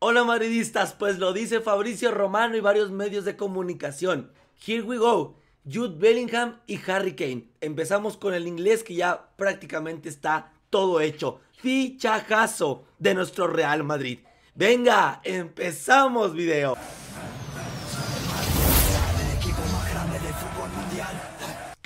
Hola madridistas, pues lo dice Fabricio Romano y varios medios de comunicación. Here we go, Jude Bellingham y Harry Kane. Empezamos con el inglés que ya prácticamente está todo hecho. Fichajazo de nuestro Real Madrid. Venga, empezamos video.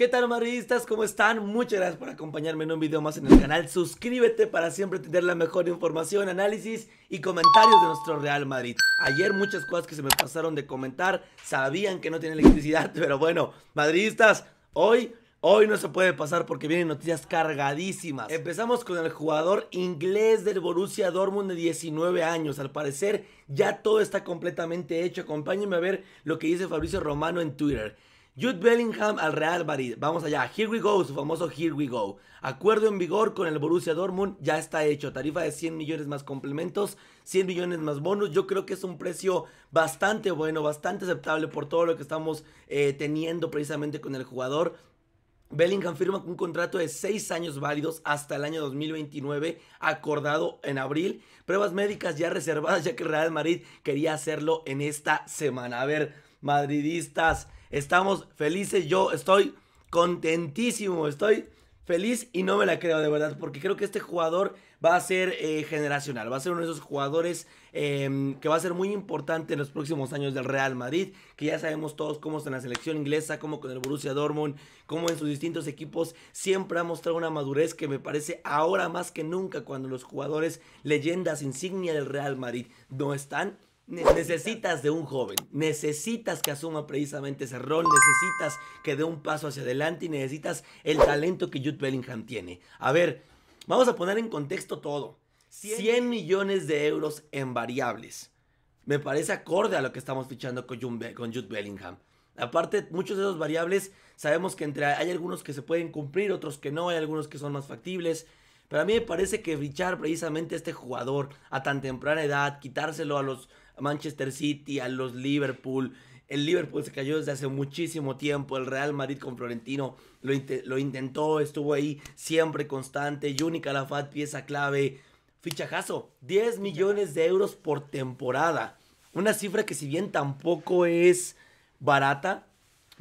¿Qué tal madridistas? ¿Cómo están? Muchas gracias por acompañarme en un video más en el canal. Suscríbete para siempre tener la mejor información, análisis y comentarios de nuestro Real Madrid. Ayer muchas cosas que se me pasaron de comentar. Sabían que no tiene electricidad, pero bueno, madridistas, hoy Hoy no se puede pasar porque vienen noticias cargadísimas. Empezamos con el jugador inglés del Borussia Dortmund de 19 años. Al parecer ya todo está completamente hecho. Acompáñenme a ver lo que dice Fabricio Romano en Twitter. Jude Bellingham al Real Madrid. Vamos allá. Here we go, su famoso Here we go. Acuerdo en vigor con el Borussia Dortmund ya está hecho. Tarifa de 100 millones más complementos, 100 millones más bonos. Yo creo que es un precio bastante bueno, bastante aceptable por todo lo que estamos eh, teniendo precisamente con el jugador. Bellingham firma un contrato de 6 años válidos hasta el año 2029, acordado en abril. Pruebas médicas ya reservadas, ya que Real Madrid quería hacerlo en esta semana. A ver, madridistas, Estamos felices, yo estoy contentísimo, estoy feliz y no me la creo de verdad, porque creo que este jugador va a ser eh, generacional, va a ser uno de esos jugadores em, que va a ser muy importante en los próximos años del Real Madrid, que ya sabemos todos cómo está en la selección inglesa, cómo con el Borussia Dortmund, cómo en sus distintos equipos, siempre ha mostrado una madurez que me parece ahora más que nunca cuando los jugadores leyendas insignia del Real Madrid no están Necesitas de un joven, necesitas que asuma precisamente ese rol, necesitas que dé un paso hacia adelante y necesitas el talento que Jude Bellingham tiene. A ver, vamos a poner en contexto todo. 100 millones de euros en variables. Me parece acorde a lo que estamos fichando con Jude Bellingham. Aparte, muchos de esos variables sabemos que entre hay algunos que se pueden cumplir, otros que no, hay algunos que son más factibles. Pero a mí me parece que fichar precisamente este jugador a tan temprana edad, quitárselo a los Manchester City, a los Liverpool. El Liverpool se cayó desde hace muchísimo tiempo. El Real Madrid con Florentino lo, intentó, estuvo ahí siempre constante. Juni Calafat, pieza clave. Fichajazo, 10 millones de euros por temporada. Una cifra que si bien tampoco es barata,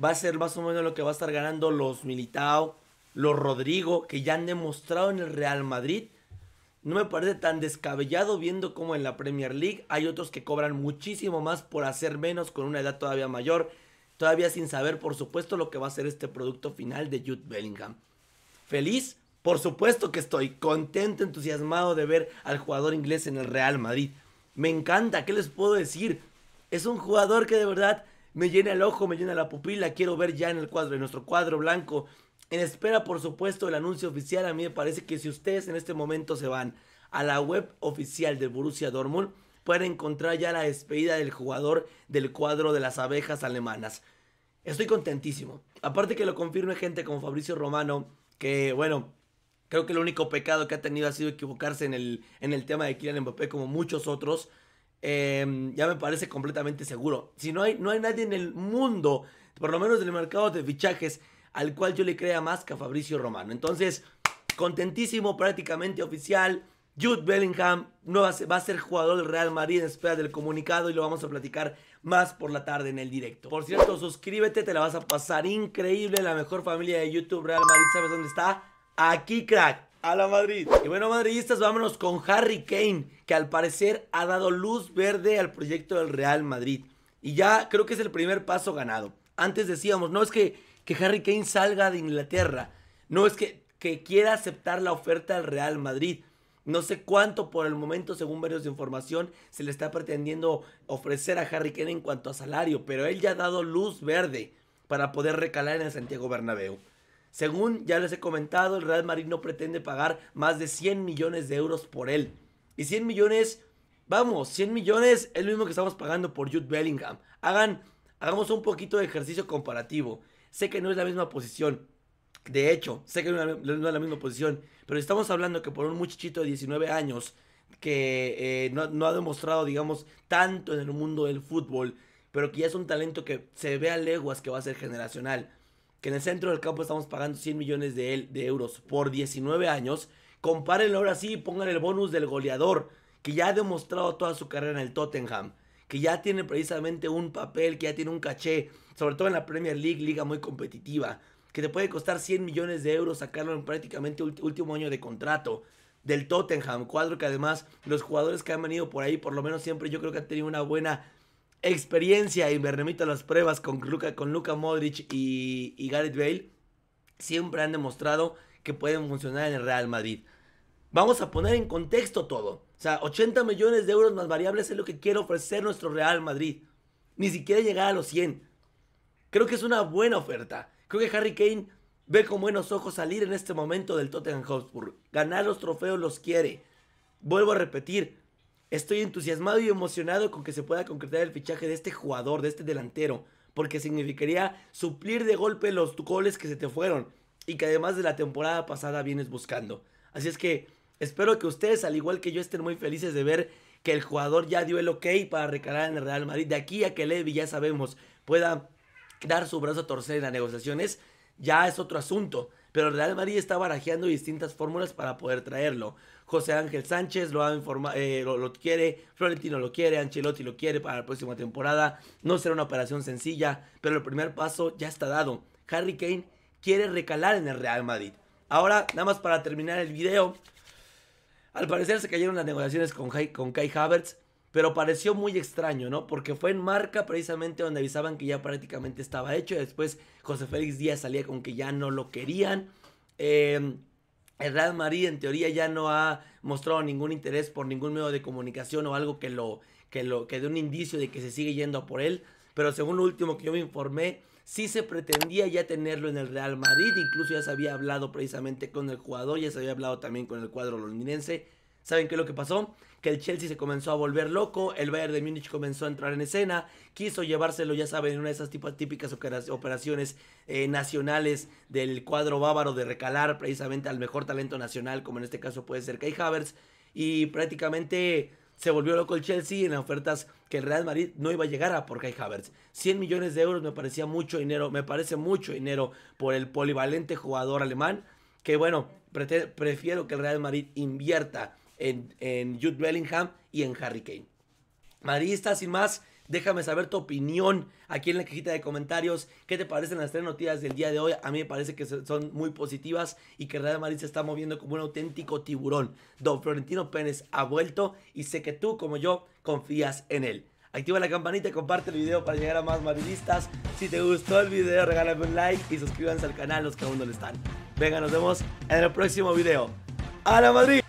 va a ser más o menos lo que va a estar ganando los Militao, los Rodrigo, que ya han demostrado en el Real Madrid no me parece tan descabellado viendo como en la Premier League hay otros que cobran muchísimo más por hacer menos con una edad todavía mayor, todavía sin saber por supuesto lo que va a ser este producto final de Jude Bellingham. Feliz, por supuesto que estoy contento, entusiasmado de ver al jugador inglés en el Real Madrid. Me encanta, ¿qué les puedo decir? Es un jugador que de verdad me llena el ojo, me llena la pupila, quiero ver ya en el cuadro, en nuestro cuadro blanco, en espera, por supuesto, del anuncio oficial, a mí me parece que si ustedes en este momento se van a la web oficial del Borussia Dortmund, pueden encontrar ya la despedida del jugador del cuadro de las abejas alemanas. Estoy contentísimo. Aparte que lo confirme gente como Fabricio Romano, que bueno, creo que el único pecado que ha tenido ha sido equivocarse en el, en el tema de Kylian Mbappé como muchos otros. Em, ya me parece completamente seguro. Si no hay, no hay nadie en el mundo, por lo menos del mercado de fichajes, al cual yo le crea más que a Fabricio Romano. Entonces, contentísimo, prácticamente oficial. Jude Bellingham no va, a ser, va jugador del Real Madrid en espera del comunicado y lo vamos a platicar más por la tarde en el directo. Por cierto, suscríbete, te la vas a pasar increíble. La mejor familia de YouTube Real Madrid, ¿sabes dónde está? Aquí, crack. A la Madrid. Y bueno, madridistas, vámonos con Harry Kane, que al parecer ha dado luz verde al proyecto del Real Madrid. Y ya creo que es el primer paso ganado. Antes decíamos, no es que que Harry Kane salga de Inglaterra. No es que, quiera aceptar la oferta del Real Madrid. No sé cuánto por el momento, según varios de información, se le está pretendiendo ofrecer a Harry Kane en cuanto a salario, pero él ya ha dado luz verde para poder recalar en el Santiago Bernabéu. Según ya les he comentado, el Real Madrid no pretende pagar más de 100 millones de euros por él. Y 100 millones, vamos, 100 millones es lo mismo que estamos pagando por Jude Bellingham. Hagan hagamos un poquito de ejercicio comparativo. Sé que no es la misma posición. De hecho, sé que no es la misma posición. Pero estamos hablando que por un muchachito de 19 años que eh, no, ha demostrado, digamos, tanto en el mundo del fútbol, pero que ya es un talento que se ve a leguas que va a ser generacional. Que en el centro del campo estamos pagando 100 millones de, de euros por 19 años. Compárenlo ahora sí y pongan el bonus del goleador, que ya ha demostrado toda su carrera en el Tottenham que ya tiene precisamente un papel, que ya tiene un caché, sobre todo en la Premier League, liga muy competitiva, que te puede costar 100 millones de euros sacarlo en prácticamente último año de contrato del Tottenham, cuadro que además los jugadores que han venido por ahí, por lo menos siempre yo creo que han tenido una buena experiencia y me remito a las pruebas con Luca, con Luka Modric y, y Gareth Bale, siempre han demostrado que pueden funcionar en el Real Madrid. Vamos a poner en contexto todo. O sea, 80 millones de euros más variables es lo que quiere ofrecer nuestro Real Madrid. Ni siquiera llegar a los 100. Creo que es una buena oferta. Creo que Harry Kane ve con buenos ojos salir en este momento del Tottenham Hotspur. Ganar los trofeos los quiere. Vuelvo a repetir, estoy entusiasmado y emocionado con que se pueda concretar el fichaje de este jugador, de este delantero, porque significaría suplir de golpe los goles que se te fueron y que además de la temporada pasada vienes buscando. Así es que Espero que ustedes, al igual que yo, estén muy felices de ver que el jugador ya dio el ok para recalar en el Real Madrid. De aquí a que Levi, ya sabemos, pueda dar su brazo a torcer en las negociaciones, ya es otro asunto. Pero el Real Madrid está barajeando distintas fórmulas para poder traerlo. José Ángel Sánchez lo, eh, lo, quiere, Florentino lo quiere, Ancelotti lo quiere para la próxima temporada. No será una operación sencilla, pero el primer paso ya está dado. Harry Kane quiere recalar en el Real Madrid. Ahora, nada más para terminar el video, al parecer se cayeron las negociaciones con, con Kai Havertz, pero pareció muy extraño, ¿no? Porque fue en marca precisamente donde avisaban que ya prácticamente estaba hecho. después José Félix Díaz salía con que ya no lo querían. Eh, el Real Madrid en teoría ya no ha mostrado ningún interés por ningún medio de comunicación o algo que lo que lo que dé un indicio de que se sigue yendo por él, pero según lo último que yo me informé, sí se pretendía ya tenerlo en el Real Madrid, incluso ya se había hablado precisamente con el jugador, ya se había hablado también con el cuadro londinense. ¿Saben qué es lo que pasó? Que el Chelsea se comenzó a volver loco, el Bayern de Múnich comenzó a entrar en escena, quiso llevárselo, ya saben, en una de esas típicas operaciones eh, nacionales del cuadro bávaro de recalar precisamente al mejor talento nacional, como en este caso puede ser Kai Havertz, y prácticamente se volvió loco el Chelsea en las ofertas que el Real Madrid no iba a llegar a porque hay Havertz. 100 millones de euros me parecía mucho dinero, me parece mucho dinero por el polivalente jugador alemán, que bueno, prefiero que el Real Madrid invierta en, en Jude Bellingham y en Harry Kane. Madridista, sin más, Déjame saber tu opinión aquí en la cajita de comentarios. ¿Qué te parecen las tres noticias del día de hoy? A mí me parece que son muy positivas y que Real Madrid se está moviendo como un auténtico tiburón. Don Florentino Pérez ha vuelto y sé que tú, como yo, confías en él. Activa la campanita y comparte el video para llegar a más madridistas. Si te gustó el video, regálame un like y suscríbanse al canal los que aún no lo están. Venga, nos vemos en el próximo video. ¡A la Madrid!